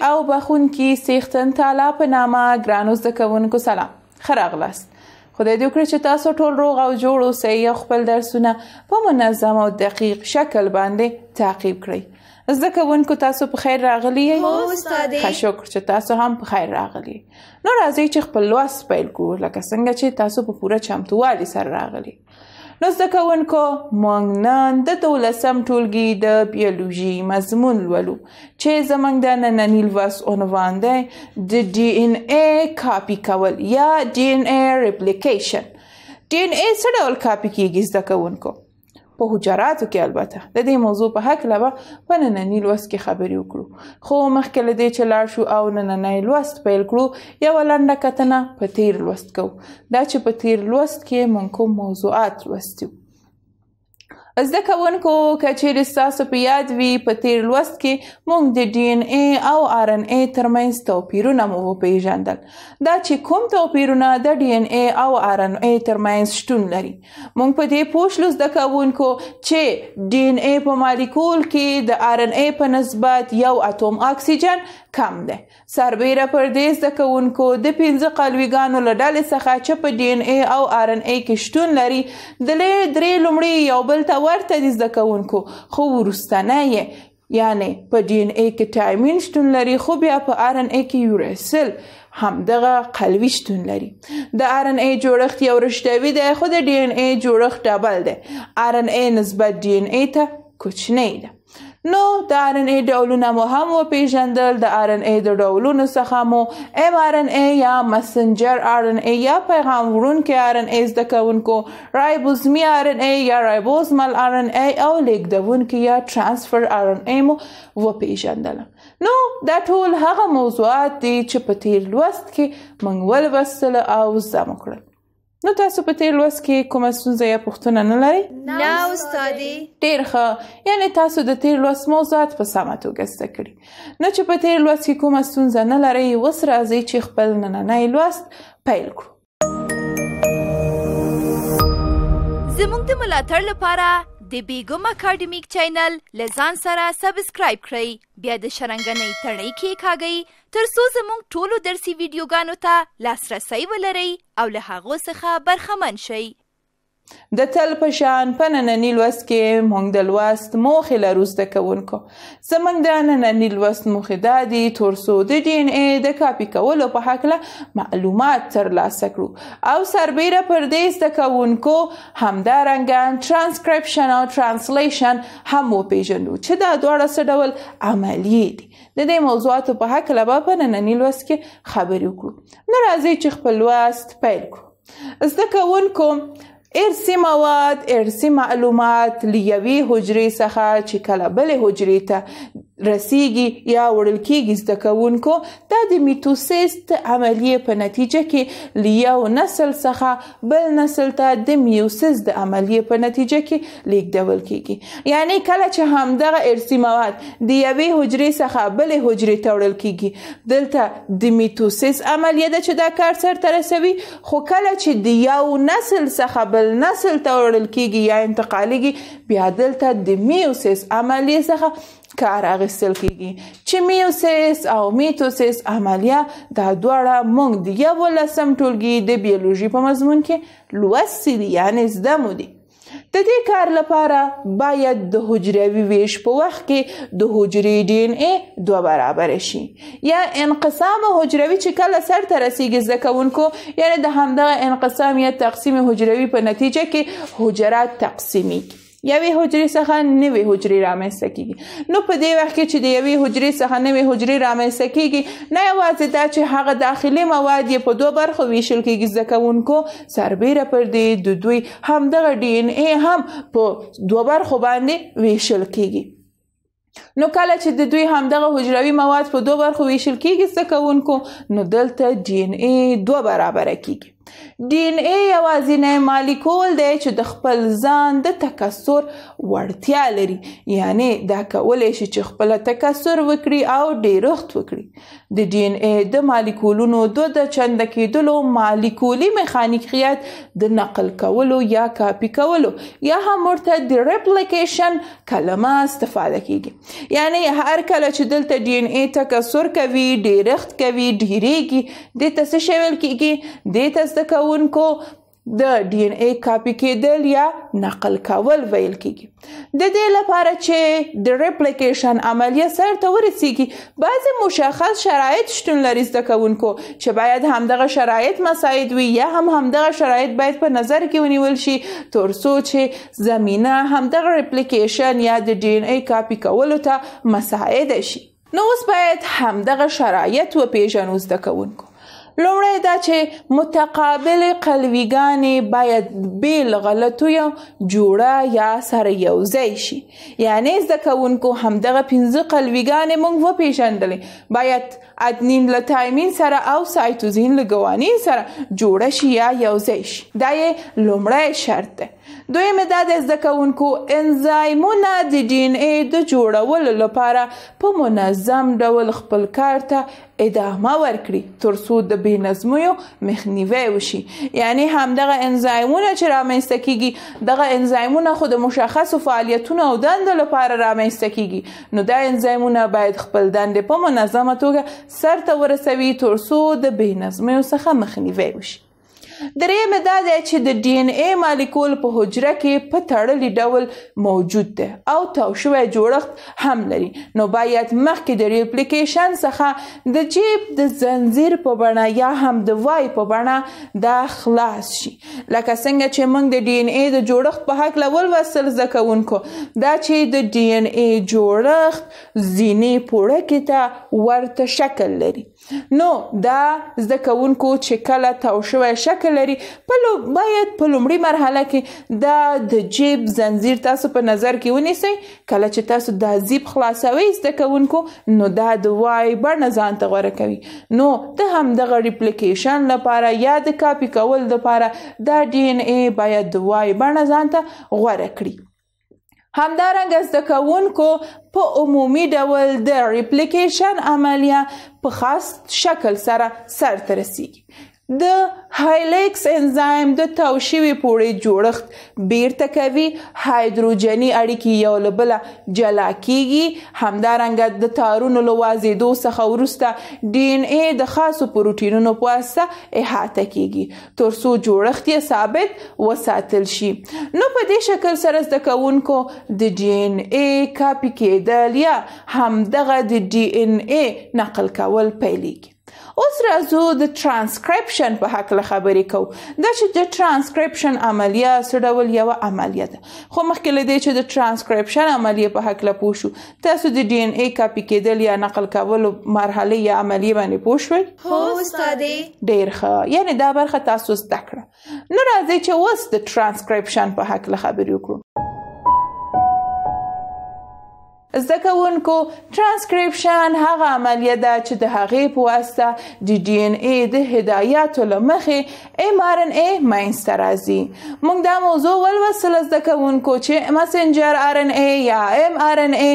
مهرباني او بخونکي سیختن تعالی په نامه ګرانو زکونکو سلام خراغلست خدای دې وکړي چې تاسو ټول روغ او جوړ اوسئ خپل درسونه په منظم او دقیق شکل باندې تعقیب کړئ زکونکو تاسو په خیر راغلی یئ ښه شکر چې تاسو هم په خیر راغلی نو راځئ چې خپل لوست پیل کړو لکه څنګه چې تاسو په پوره چمتووالي سره راغلی نو زده کوونکو موږ نن د دولسم ټولګي د بیولوژي مضمون لولو چې زموږ د ننني لوست عنوان دی د ډي ان اې کاپي کول یا ډي ان اې ریپلیکیشن ډي ان اې څه ډول کاپي کیږي زده کوونکو په حجراتو کې البته د دې موضوع په حق لبه په نننی لوست کې خبرې وکړو خو مخکې له دې چې لاړ شو او نننی لوست پیل کړو یو لنډه کتنه په تیر لوست کو دا چې په تیر لوست کې مونږ کوم موضوعات لوستو زده کوونکو کچېرې ستاسو په یاد وي په تیر لوست کې موږ د ډي ان اي او ار ان اي ترمنځ توپیرونه مو وپیژندل دا چې کوم توپیرونه د ډي ان اي او ار ان اي ترمنځ شتون لري موږ په دې پوښلو زده کوونکو چې ډي ان اي په مالیکول کې د ار ان اي په نسبت یو اتوم اکسیجن کم دی سربیره پر دې زده کوونکو د 15 قلویګانو له ډلې څخه چې په ډي ان اي او ار ان اي کې شتون لري د لې درې لومړي یو بل ته ورته دي زده کوونکو خو وروستنی یعنی په ډي ان اي کې ټایمین شتون لري خو بیا په ار ان اي کې یورسل همدغه قلوي شتون لري د ار ان اي جوړښت یو رشتوي دی خو د ډي ان اي جوړښت ډبل دی ار ان اي نسبت ډي ان اي ته کوچنی دی نو د آر ان ای ډولونه مو هم وپیژندل د آر ان ای د ډولونو څخه مو ام آر ان ای یا مسنجر آر ان ای یا پیغام وړونکي آر ان ای زده کوونکو رایبوزمي آر ان ای یا رایبوزمل آر ان ای او لیږدونکي یا ترانسفر آر ان ای مو وپیژندل نو دا ټول هغه موضوعات دي چې په تیر لوست کې موږ ولوستل او زده کړل نو تاسو په تیر لوست کې کومه ستونزه یا پوښتنه نه لرئ نه استادې ډیر ښه یعنی تاسو د تیر لوست موضوعات په سمه توګه زده کړي نو چې په تیر لوست کې کومه ستونزه نه لرئ اوس راځئ چې خپل نننی لوست پیل کړو زموږ د ملاتړ لپاره د بیګم اکاډمیک چینل لزان سره سبسکرایب کړئ بیا د شرنګنۍ تڼۍ کې کاږئ ترڅو زموږ ټولو درسي ویډیوګانو ته لاسرسی ولرئ او له هغو څخه برخمن شئ د تل په شان په ننني لوست کې موږ د لوست موخې لرو زده کوونکو زموږ د ننني لوست موخې دا دي ترڅو د ډي ان اې د کاپي کولو په هکله معلومات ترلاسه کړو او سربیره پر دې زده کوونکو همدارنګه ترانسکرپشن او ترانسلیشن هم وپېژنو چې دا دواړه څه ډول عملیې دي د دې موضوعاتو په هکله به په ننني لوست کې خبرې وکړو نو راځئ چې خپل لوست پیل کړو زده کوونکو ارسي مواد ارسي معلومات لیوي حجرې څخه چې کله بلې حجرې ته رسیږي یا وړل کېږي زده کوونکو دا د میتوسیس عملیې په نتیجه کې لیو نسل څخه بل نسل ته د میوسیس د عملیې په نتیجه کې لیږدول کېږي یعنی کله چې همدغه ارثي مواد د یوې حجرې څخه بلې حجرې ته وړل کېږي دلته د میتوسیس عملیه ده چې دا کار سرته رسوي خو کله چې د یو نسل څخه بل نسل ته وړل کېږي یا انتقالیږي بیا دلته د میوسیس عملیې څخه کار اغستل کیږي چې میوسیس او میتوسیس عملیه دا دواړه موږ د یو لسم ټولګي د بیولوژي په مضمون کې لوستي دي یعنی زده مو دي د دې کار لپاره باید د حجروي ویش په وخت کې د حجرې ډي ان اي دوه برابر شي یا انقسام حجروي چې کله سرته رسیږي زکونکو یعنی د همدغه انقسام یا تقسیم حجروي په نتیجه کې حجرات تقسیمیږي یوې حجرې څخه نوې حجرې رامنځته کیږي نو په دې وخت کې چې د یوې حجرې څخه نوې حجرې رامنځته کیږي نه یوازې دا چې هغه داخلي مواد یې په دوه برخو ویشل کیږي ځکه اونکو سربیره پر دې د دوی همدغه ډي ان ای هم په دوه برخو باندې ویشل کیږي نو کله چې د دوی همدغه حجروي مواد په دوه برخو ویشل کیږي څه کوونکو نو دلته ډي ان ای دوه برابر کیږي ډي ان اي یوازینی مالیکول دی چې د خپل ځان د تکثر وړتیا لري یعنی دا کولی شي چې خپل تکثر وکړي او ډیرښت وکړي د ډي ان اي د مالیکولونو دوه د چنده کېدلو مالیکولي میخانیکیت د نقل کولو یا کاپی کولو یا هم ورته د ریپلیکیشن کلمه استفاده کیږي یعنی هر کله چې دلته ډي ان اي تکثر کوي ډیرښت کوي ډیریږي د تاسو شول کیږي د تاسو کوونکو د ډي ان اي کاپي کېدل یا نقل کول ویل کېږي د دې لپاره چې د ریپلیکیشن عملیه سرته ورسیږي بعض مشخص شرایط شتون لري زده کوونکو چې باید همدغه شرایط مساعد وي یا هم همدغه شرایط باید په نظر کې ونیول شي ترڅو چې زمينه همدغه ریپلیکیشن یا د ډي ان اي کاپي کولو ته مساعد شي نو اوس باید همدغه شرایط وپیژنو زده کوونکو لومړی دا چې متقابل قلویګانې باید بیل غلطو یو جوړه یا سره یو ځای شي یعنی زده کوونکو همدغه پنځه قلویګانې موږ وپېژندلې باید ادنین له تایمین سره او سایتوزین له ګوانین سره جوړه شي یا یو ځای شي دا یې لومړی شرط دی دویمه دا د زده کوونکو انزایمونه د ډي ان اې د جوړولو لپاره په منظم ډول خپل کار ته ادامه ورکړي ترڅو د بې نظمیو مخنیوی وشي یعنی همدغه انزایمونه چې رامنځته کیږي دغه انزایمونه خو د مشخصو فعالیتونو او دندو لپاره رامنځته کیږي نو دا انزایمونه باید خپل دندې په منظمه توګه سرته ورسوي ترڅو د بې نظمیو څخه مخنیوی وشي دریم دا دی چې د ډي ان اي مالیکول په حجره کې په تړلي ډول موجود دی او تاو شوی جوړښت هم لري نو باید مخکې د ریپلیکیشن څخه د جیب د زنجیر په بڼه یا هم د وای په بڼه دا خلاص شي لکه څنګه چې موږ د ډي ان اي د جوړښت په حق لول وسل زکونکو دا چې د ډي ان اي جوړښت زینې پوړکې ته ورته شکل لري نو دا زکونکو چې کله تاو شوی شکل ګټه لري په باید په لومړي مرحله کې دا د جیب زنجیر تاسو په نظر کې ونیسئ کله چې تاسو دا زیب خلاصوي زده کوونکو نو دا د وای بڼه ځان ته غوره کوي نو ته هم دغه ریپلیکیشن لپاره یا د کاپی کول لپاره دا ډي ان ای باید د وای بڼه ځان ته غوره کړي همدارنګه زده کوونکو په عمومي ډول د ریپلیکیشن عملیه په خاص شکل سره سرته رسیږي د هایلکس انزایم د توشوي پوړې جوړښت بیرته کوي هایدروجنی اړیکې یو له بل جلا کیږي همدارنګه د تارونو لوازې دو څخه ورسته ډي ان اي د خاصو پروتینونو په واسطه احاطه کیږي ترڅو جوړښت یې ثابت وساتل شي نو په دې شکل سره د کوونکو د ډي ان اي کاپی کېدل یا همدغه د ډي ان اي نقل کول پیلېږي اوس راځو د ترانسکرپشن په حق له خبرې کوو دا چې د ترانسکرپشن عملیه څه ډول یو عملیه ده خو مخکې لدې چې د ترانسکرپشن عملیه په حق له پوښو تاسو د ډي ان اي کاپی کېدل یا نقل کول مرحله یا عملیه باندې پوښوي هو استاد ډیر ښه یعنی دا برخه تاسو زده کړه نو راځي چې اوس د ترانسکرپشن په حق له خبرې وکړو زده کوونکو ترانسکریپشن هغه عملیه ده چې د هغې په واسطه د ډي ان اي د هدایاتو له مخې ام ار ان اي منځته راځي موږ دا موضوع ولوسله زده کوونکو چې مسنجر ار ان اي یا ام ار ان اي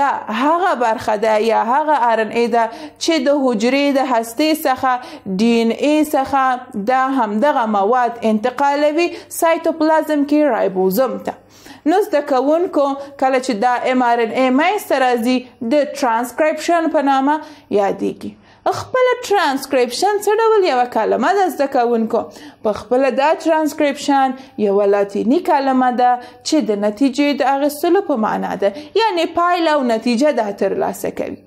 دا هغه برخه ده یا هغه ار ان اي ده چې د حجرې د هستې څخه ډي ان اي څخه دا همدغه مواد انتقالوي سایتوپلازم کې رایبوزوم ته نو زده کوونکو کله چې دا ام ار ان ای مایسته راځي د ترانسکرپشن په نامه یادېږي خپل ترانسکرپشن څه ډول یو کلمه ده زده کوونکو په خپل دا ترانسکرپشن یو لاتینی کلمه ده چې د نتیجې د اغستلو په معنا ده یعنی پایله او نتیجه د ترلاسه کوي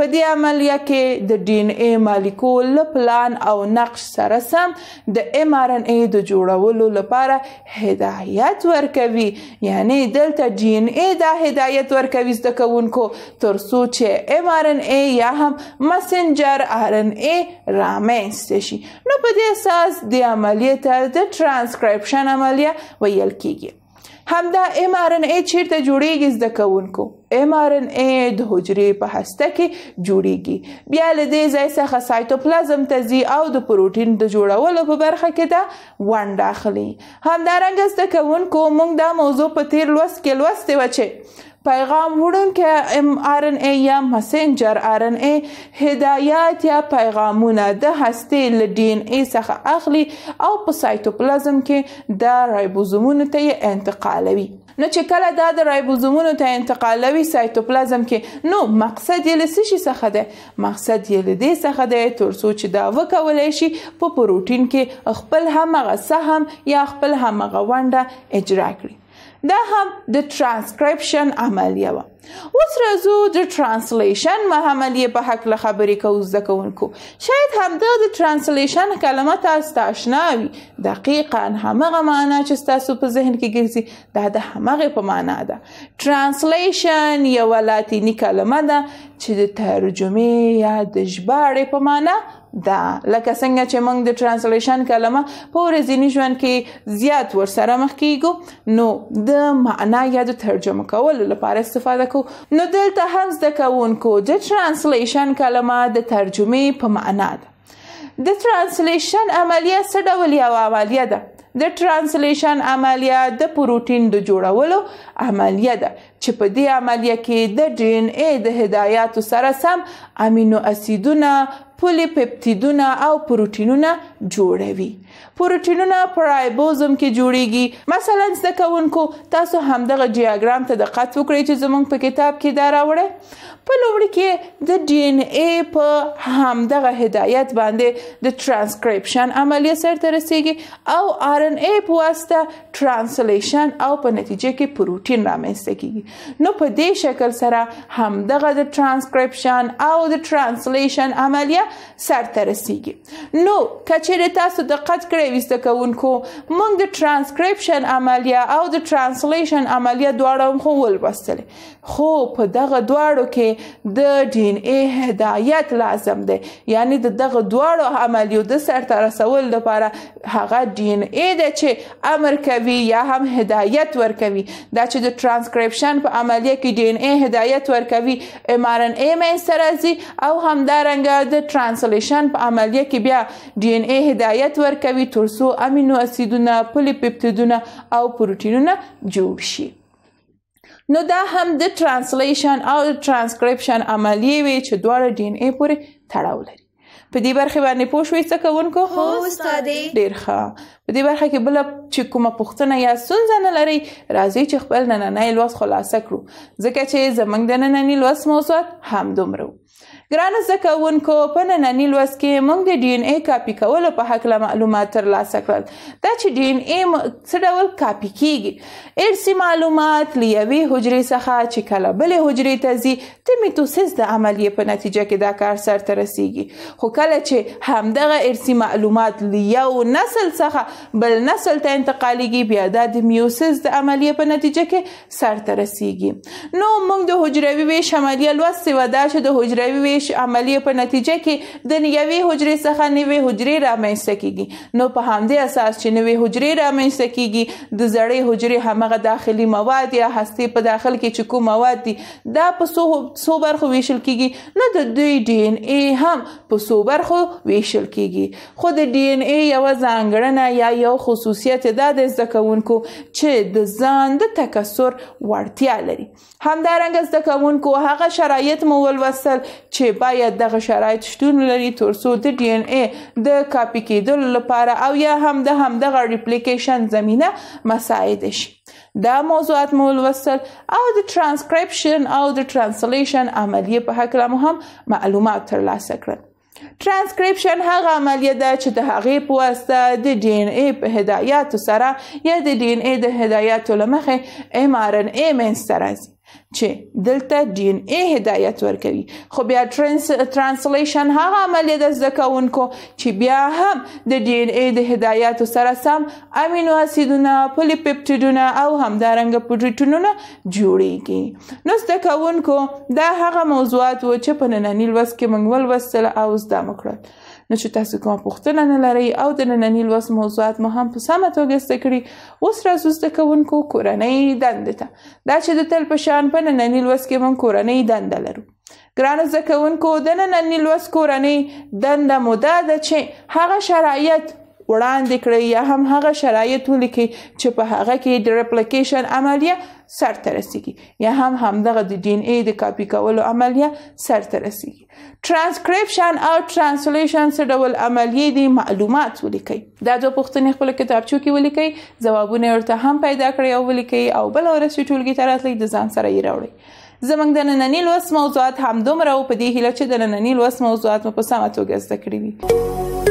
په دې عملیه کې د ډي ان اي مالیکول له پلان او نقش سره سم د ام ار ان اي د جوړولو لپاره هدایت ورکوي یعنی دلته ډي ان اي دا هدایت ورکوي زده کوونکو تر څو چې ام ار ان اي یا هم مسنجر ار ان اي رامنځته شي نو په دې اساس د عملیه ته د ترانسکرپشن عملیه ویل کیږي همدا ام آر ان اي چیرته جوړیږي زده کوونکو ام آر ان اي د حجرې په هسته کې جوړیږي بیا له دې ځای څخه سایتوپلازم ته ځي او د پروټین د جوړولو په برخه کې دا ونډه اخلي همدارنګه زده کوونکو موږ دا موضوع په تیر لوست کې لوستې و چې پیغام وړونکی ام آر ان ای یا مسنجر آر ان ای هدایات یا پیغامونه د هستې له ډي ان ای څخه اخلي او په سایتوپلازم کې د رایبوزومونو ته انتقالوي نو چې کله دا د رایبوزومونو ته انتقالوي سایتوپلازم کې نو مقصد یې لسی شي څخه ده مقصد یې لدې څخه ده ترڅو چې دا وکولای شي په پروتین کې خپل همغه سهم یا خپل همغه ونده اجرا کړي دا هم د ترانسکرپشن عملیه وه اوس راځو د ترانسلیشن عملیه په حق له خبرې کوو زده کوونکو شاید همدا د ترانسلیشن کلمه تاسو ته آشنا وي دقیقا همغه معنا چې ستاسو په ذهن کې ګرځي دا د همغې په معنا ده ترانسلیشن یوه لاتینی کلمه ده چې د ترجمې یا د ژباړې په معنا ده لکه څنګه چې موږ د ترانسلیشن کلمه په ورځنی ژوند کې زیات ورسره مخ کیږو نو د معنا یا د ترجمه کولو لپاره استفاده کوو نو دلته هم زده کوونکو د ترانسلیشن کلمه د ترجمې په معنا ده د ترانسلیشن عملیه څه ډول یو عملیه ده د ترانسلیشن عملیه د پروتین د جوړولو عملیه ده چې په دې عملیه کې د ډي ان اي د هدایاتو سره سم امینو اسیدونه پولی پپټیدونه او پروټینونه جوړوي پروټینونه په رایبوزوم کې جوړیږي مثلا د کوونکو تاسو همدغه جیاګرام ته دقت وکړئ چې زمونږ په کتاب کې دا راوړی په لومړي کې د ډي ان اي په همدغه هدایت باندې د ترانسکرپشن عملیه سرته رسیږي او ار ان اي په واسطه ترانسلیشن او په نتیجه کې پروټین رامنځته کیږي نو په دې شکل سره همدغه د ترانسکرپشن او د ترانسلیشن عملیه سرته رسیږي نو کچېرې تاسو دقت کړئ وسته کوونکو موږ د ترانسکرپشن عملیه او د ترانسلیشن عملیه دواړه هم خو ولوستلې خو په دغه دواړو کې د ډي ان اي هدایت لازم دی یعنی د دغه دواړو عملیو د سرته رسول لپاره هغه ډي ان اي د چې امر کوي یا هم هدایت ورکوي دا چې د ترانسکرپشن په عملیه کې ډي ان اي هدایت ورکوي ام ار ان اي منځته راځي او همدارنګه د ترانسلیشن په عملیه کې بیا ډي ان اي هدایت ورکوي ترڅو امینو اسیدونه پلیپپټیدونه او پروټینونه جوړ شي نو دا هم د ترانسلیشن او ترانسکرپشن عملیه وي چې دواړه ډي ان اي پورې تړاو لري په دې برخه باندې پوه شوې څه کوونکو هو استادې ډیر ښه په دې برخه کې بل چې کومه پوښتنه یا سنځ نه لري راځي چې خپل نننې لوست خلاصه کړو ځکه چې زمنګ د نننې لوست موضوع هم دومره ګرانو زکوونکو په نننی لوست کې موږ د ډي ان اي کاپي کولو په هکله معلومات ترلاسه کړل دا چې ډي ان اي څه ډول کاپي کیږي ارسي معلومات لیوي حجرې څخه چې کله بلې حجرې ته ځي د میتوسیس د عملیې په نتیجه کې دا کار سرته رسیږي خو کله چې همدغه ارسي معلومات لیو نسل څخه بل نسل ته انتقالیږي بیا دا د میوسیس د عملیې په نتیجه کې سرته رسیږي نو موږ د حجروي ویش عملیه لوستې و دا چې د حجروي ویش ویش عملیې په نتیجه کې د یوې حجرې څخه نوې حجرې رامنځته کیږي نو په همدې اساس چې نوې حجرې رامنځته کیږي د زړې حجرې همغه داخلي مواد یا هستې په داخل کې چې کوم مواد دي دا په څو برخو ویشل کیږي نو د دوی ډي ان ای هم په څو برخو ویشل کیږي خو د ډي ان ای یو ځانګړنه یا یو خصوصیت دا د زکونکو چې د ځان د تکثر وړتیا لري همدارنګه زکونکو هغه شرایط مو ولوسل چې چې باید دغه شرایط شتون لري ترڅو د ډي ان اې د کاپی کېدلو لپاره او یا هم د همدغه ریپلیکیشن زمینه مساعد شي دا موضوعات مو لوستل او د ترانسکرپشن او د ترانسلیشن عملیه په هکله مو هم معلومات ترلاسه کړل ترانسکرپشن هغه عملیه ده چې د هغې په واسطه د ډي ان اي په هدایاتو سره یا د ډي ان اي د هدایاتو لمخې ام ار ان اي منځته راځي چې دلته ډي ان اي هدایت ورکوي خو بیا ترانسلیشن هغه عملیه د زکونکو چې بیا هم د ډي ان اي د هدایت سره سم امینو اسیدونه پلیپټیډونه او همدارنګه پروټینونه جوړیږي نو زکونکو دا هغه موضوعات و چې په نننی لوست کې موږ ولوستل او زده مکړل نه چې تاسو کوم پوښتنه نه لرئ او د ننني لوست موضوعات مو هم په سمه توګه زده کړي اوس راځو زده کوونکو کورنۍ دندې ته دا چې د تل په شان په ننني لوست کې موږ کورنۍ دنده لرو ګران زده کوونکو د ننني لوست کورنۍ دنده مو دا ده چې هغه شرایط وړاندې کړئ یا هم هغه شرایط ولیکئ چې په هغه کې د ریپلیکیشن عملیه سرته رسیږي یا هم همدغه د ډي ان ای د کاپي کولو عملیه سرته رسیږي ترانسکریپشن او ترانسلیشن څه ډول عملیې دي معلومات ولیکئ دا دوه پوښتنې خپل کتابچو کې ولیکئ ځوابونه ورته هم پیدا کړئ او ولیکئ او بل ورځ چې ټولګي ته راتلئ د ځان سره یې راوړئ زمونږ د نننی لوست موضوعات همدومره او په دې هیله چې د نننی لوست موضوعات مو په سمه توګه زده کړی وي